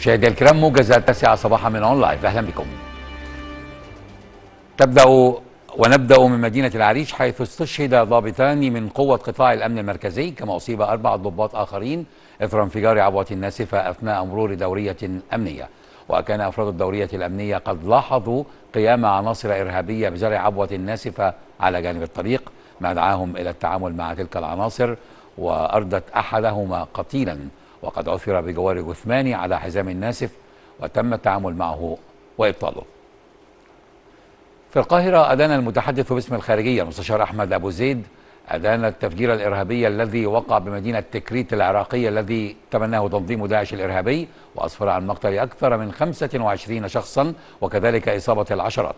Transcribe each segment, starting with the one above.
مشاهدي الكرام موجز التاسعة صباحا من اون لايف اهلا بكم. تبدا ونبدا من مدينه العريش حيث استشهد ضابطان من قوه قطاع الامن المركزي كما اصيب أربعة ضباط اخرين اثر انفجار عبوه ناسفه اثناء مرور دوريه امنيه. وكان افراد الدوريه الامنيه قد لاحظوا قيام عناصر ارهابيه بزرع عبوه ناسفه على جانب الطريق ما دعاهم الى التعامل مع تلك العناصر واردت احدهما قتيلا وقد عثر بجوار جثماني على حزام ناسف وتم التعامل معه وإبطاله في القاهرة أدان المتحدث باسم الخارجية المستشار أحمد أبو زيد أدان التفجير الإرهابي الذي وقع بمدينة تكريت العراقية الذي تبناه تنظيم داعش الإرهابي وأسفر عن مقتل أكثر من 25 شخصا وكذلك إصابة العشرات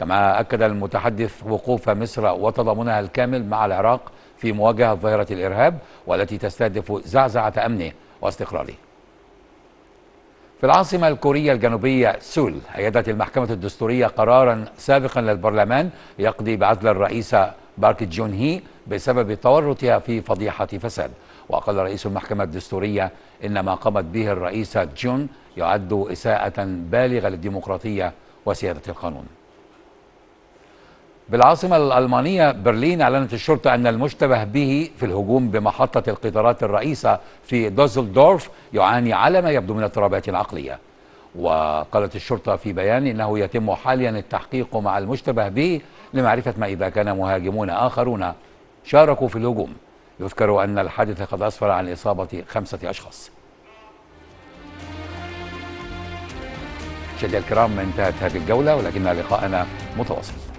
كما أكد المتحدث وقوف مصر وتضامنها الكامل مع العراق في مواجهة ظاهرة الإرهاب والتي تستهدف زعزعة أمنه واستقراره في العاصمة الكورية الجنوبية سول أيدت المحكمة الدستورية قرارا سابقا للبرلمان يقضي بعزل الرئيسة بارك جون هي بسبب تورطها في فضيحة فساد وقال رئيس المحكمة الدستورية إن ما قامت به الرئيسة جون يعد إساءة بالغة للديمقراطية وسيادة القانون بالعاصمة الألمانية برلين أعلنت الشرطة أن المشتبه به في الهجوم بمحطة القطارات الرئيسة في دوزلدورف يعاني على ما يبدو من اضطرابات عقلية وقالت الشرطة في بيان إنه يتم حاليا التحقيق مع المشتبه به لمعرفة ما إذا كان مهاجمون آخرون شاركوا في الهجوم يذكر أن الحادث قد أسفر عن إصابة خمسة أشخاص مشاهدينا الكرام انتهت هذه الجولة ولكن لقاءنا متواصل